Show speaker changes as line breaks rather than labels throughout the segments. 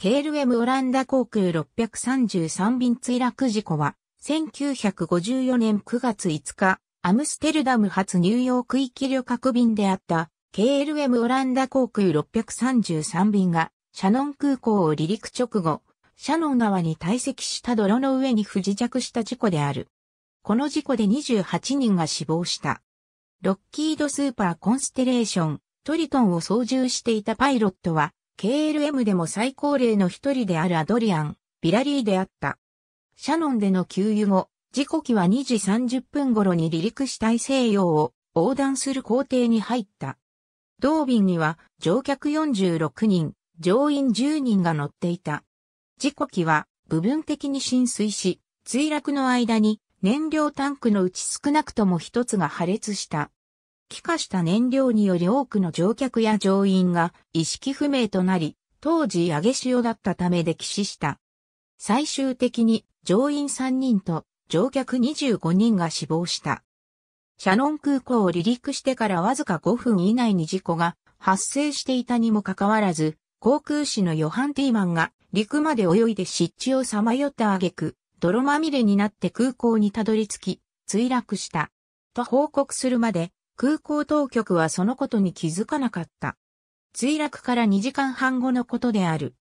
KLM オランダ航空633便墜落事故は、1954年9月5日、アムステルダム発ニューヨーク行き旅客便であった KLM オランダ航空633便が、シャノン空港を離陸直後、シャノン川に堆積した泥の上に不時着した事故である。この事故で28人が死亡した。ロッキードスーパーコンステレーション、トリトンを操縦していたパイロットは、KLM でも最高齢の一人であるアドリアン、ビラリーであった。シャノンでの給油後、時刻は2時30分頃に離陸し大西洋を横断する工程に入った。同便には乗客46人、乗員10人が乗っていた。時刻は部分的に浸水し、墜落の間に燃料タンクのうち少なくとも一つが破裂した。気化した燃料により多くの乗客や乗員が意識不明となり、当時揚げ潮だったため溺死した。最終的に乗員3人と乗客25人が死亡した。シャノン空港を離陸してからわずか5分以内に事故が発生していたにもかかわらず、航空士のヨハン・ティーマンが陸まで泳いで湿地をさまよった挙句、泥まみれになって空港にたどり着き、墜落した。と報告するまで空港当局はそのことに気づかなかった。墜落から2時間半後のことである。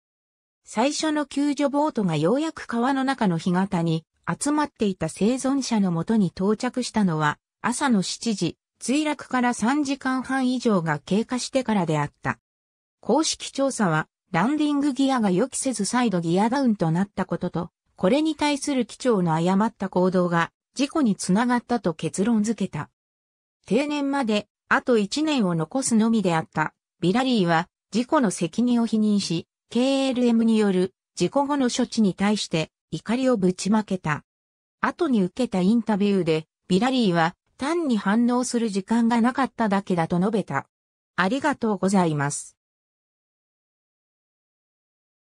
最初の救助ボートがようやく川の中の干潟に集まっていた生存者のもとに到着したのは朝の7時、墜落から3時間半以上が経過してからであった。公式調査はランディングギアが予期せず再度ギアダウンとなったことと、これに対する機長の誤った行動が事故につながったと結論付けた。定年まであと1年を残すのみであった。ビラリーは事故の責任を否認し、KLM による事故後の処置に対して怒りをぶちまけた。後に受けたインタビューで、ビラリーは単に反応する時間がなかっただけだと述べた。ありがとうございます。